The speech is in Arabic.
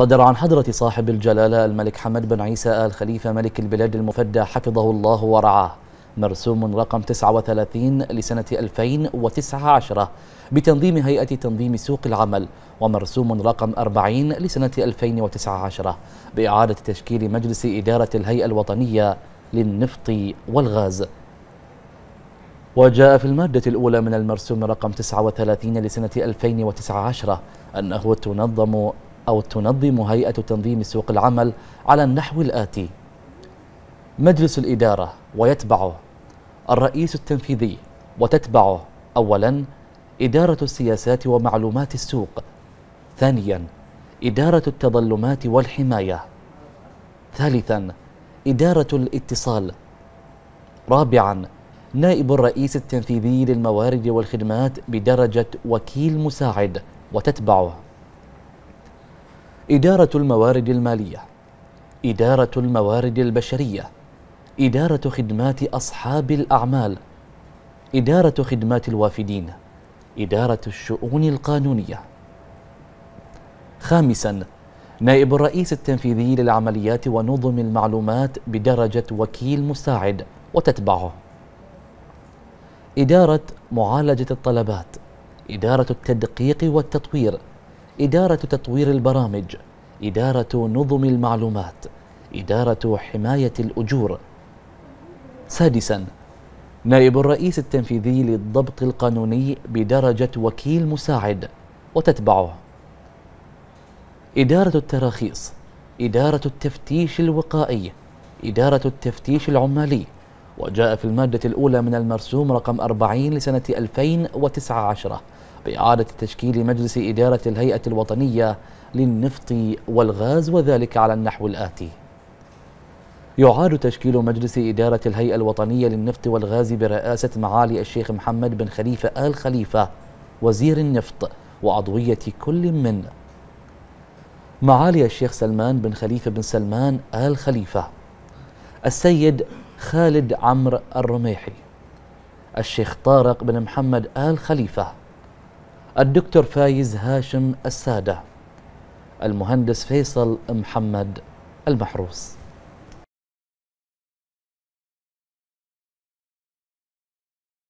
صدر عن حضرة صاحب الجلالة الملك حمد بن عيسى آل خليفة ملك البلاد المفدى حفظه الله ورعاه مرسوم رقم 39 لسنة 2019 بتنظيم هيئة تنظيم سوق العمل ومرسوم رقم 40 لسنة 2019 بإعادة تشكيل مجلس إدارة الهيئة الوطنية للنفط والغاز وجاء في المادة الأولى من المرسوم رقم 39 لسنة 2019 أنه تنظم أو تنظم هيئة تنظيم سوق العمل على النحو الآتي مجلس الإدارة ويتبعه الرئيس التنفيذي وتتبعه أولا إدارة السياسات ومعلومات السوق ثانيا إدارة التظلمات والحماية ثالثا إدارة الاتصال رابعا نائب الرئيس التنفيذي للموارد والخدمات بدرجة وكيل مساعد وتتبعه إدارة الموارد المالية إدارة الموارد البشرية إدارة خدمات أصحاب الأعمال إدارة خدمات الوافدين إدارة الشؤون القانونية خامساً نائب الرئيس التنفيذي للعمليات ونظم المعلومات بدرجة وكيل مساعد وتتبعه إدارة معالجة الطلبات إدارة التدقيق والتطوير إدارة تطوير البرامج إدارة نظم المعلومات إدارة حماية الأجور سادسا نائب الرئيس التنفيذي للضبط القانوني بدرجة وكيل مساعد وتتبعه إدارة التراخيص إدارة التفتيش الوقائي إدارة التفتيش العمالي وجاء في المادة الأولى من المرسوم رقم 40 لسنة 2019 بإعادة تشكيل مجلس إدارة الهيئة الوطنية للنفط والغاز وذلك على النحو الآتي يعاد تشكيل مجلس إدارة الهيئة الوطنية للنفط والغاز برئاسة معالي الشيخ محمد بن خليفة آل خليفة وزير النفط وعضوية كل من معالي الشيخ سلمان بن خليفة بن سلمان آل خليفة السيد خالد عمرو الرميحي الشيخ طارق بن محمد آل خليفة الدكتور فايز هاشم السادة المهندس فيصل محمد المحروس